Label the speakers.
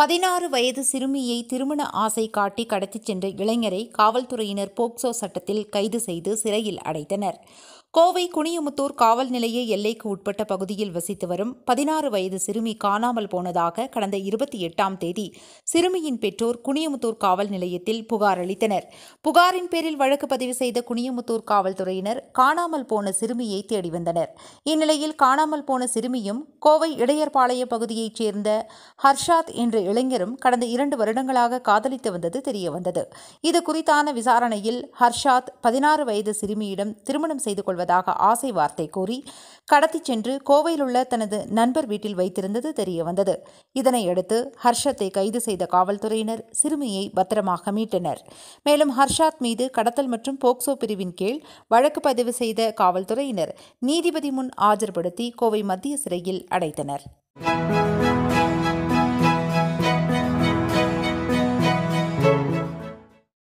Speaker 1: பதினாறு வயது சிறுமியை திருமண ஆசை காட்டி கடத்திச் சென்ற இளைஞரை காவல்துறையினர் போக்சோ சட்டத்தில் கைது செய்து சிறையில் அடைத்தனர் கோவை குனியமுத்தூர் காவல் நிலைய எல்லைக்கு உட்பட்ட பகுதியில் வசித்து வரும் பதினாறு வயது சிறுமி காணாமல் போனதாக கடந்த இருபத்தி எட்டாம் தேதி சிறுமியின் பெற்றோர் குனியமுத்தூர் காவல் நிலையத்தில் புகார் அளித்தனர் புகாரின் பேரில் வழக்கு பதிவு செய்த குனியமுத்தூர் காவல்துறையினர் காணாமல் போன சிறுமியை தேடி வந்தனர் இந்நிலையில் காணாமல் போன சிறுமியும் கோவை இடையர்பாளைய பகுதியைச் சேர்ந்த ஹர்ஷாத் என்ற இளைஞரும் கடந்த இரண்டு வருடங்களாக காதலித்து வந்தது தெரியவந்தது இது குறித்தான விசாரணையில் ஹர்ஷாத் பதினாறு வயது சிறுமியிடம் திருமணம் செய்து கொள்வது கொள்வதாக ஆசை வார்த்தை கூறி கடத்திச் சென்று கோவையிலுள்ள தனது நண்பர் வீட்டில் வைத்திருந்தது தெரியவந்தது இதனையடுத்து ஹர்ஷத்தை கைது செய்த காவல்துறையினர் சிறுமியை பத்திரமாக மீட்டனர் மேலும் ஹர்ஷாத் மீது கடத்தல் மற்றும் போக்சோ பிரிவின் கீழ் வழக்கு பதிவு செய்த காவல்துறையினர் நீதிபதி முன் ஆஜர்படுத்தி கோவை மத்திய சிறையில் அடைத்தனர்